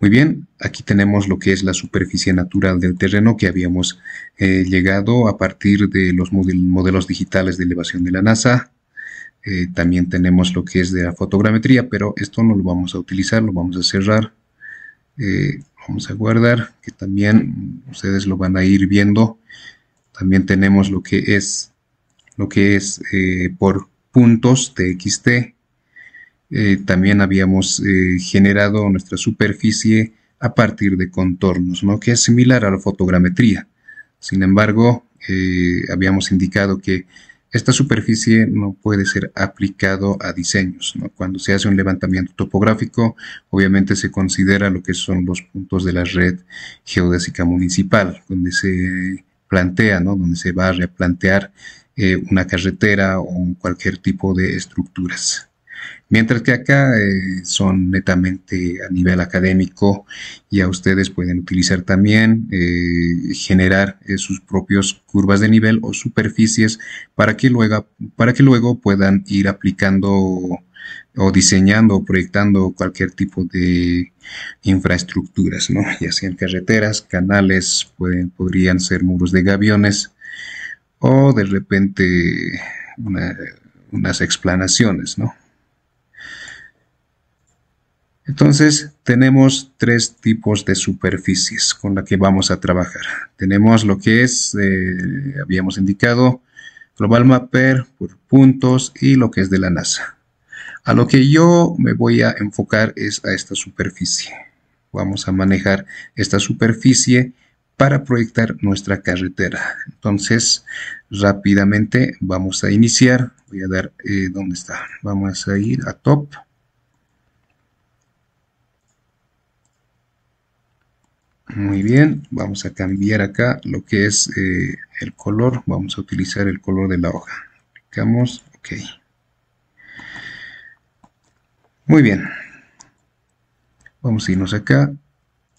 Muy bien, aquí tenemos lo que es la superficie natural del terreno que habíamos eh, llegado a partir de los modelos digitales de elevación de la NASA. Eh, también tenemos lo que es de la fotogrametría, pero esto no lo vamos a utilizar, lo vamos a cerrar. Eh, vamos a guardar, que también ustedes lo van a ir viendo. También tenemos lo que es, lo que es por puntos TXT eh, también habíamos eh, generado nuestra superficie a partir de contornos, ¿no? que es similar a la fotogrametría. Sin embargo, eh, habíamos indicado que esta superficie no puede ser aplicado a diseños. ¿no? Cuando se hace un levantamiento topográfico, obviamente se considera lo que son los puntos de la red geodésica municipal, donde se plantea, ¿no? donde se va a replantear una carretera o cualquier tipo de estructuras. Mientras que acá eh, son netamente a nivel académico y a ustedes pueden utilizar también eh, generar eh, sus propias curvas de nivel o superficies para que luego, para que luego puedan ir aplicando o diseñando o proyectando cualquier tipo de infraestructuras, ¿no? ya sean carreteras, canales, pueden, podrían ser muros de gaviones o de repente unas explanaciones, ¿no? Entonces tenemos tres tipos de superficies con la que vamos a trabajar. Tenemos lo que es, eh, habíamos indicado, global mapper por puntos y lo que es de la NASA. A lo que yo me voy a enfocar es a esta superficie. Vamos a manejar esta superficie para proyectar nuestra carretera. Entonces, rápidamente vamos a iniciar. Voy a dar eh, dónde está. Vamos a ir a top. Muy bien, vamos a cambiar acá lo que es eh, el color. Vamos a utilizar el color de la hoja. Clicamos, ok. Muy bien. Vamos a irnos acá,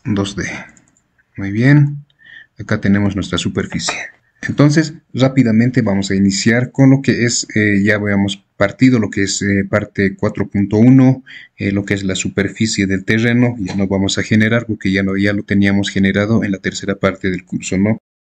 2D. Muy bien, acá tenemos nuestra superficie. Entonces, rápidamente vamos a iniciar con lo que es, eh, ya habíamos partido, lo que es eh, parte 4.1, eh, lo que es la superficie del terreno, ya no vamos a generar porque ya, no, ya lo teníamos generado en la tercera parte del curso, ¿no?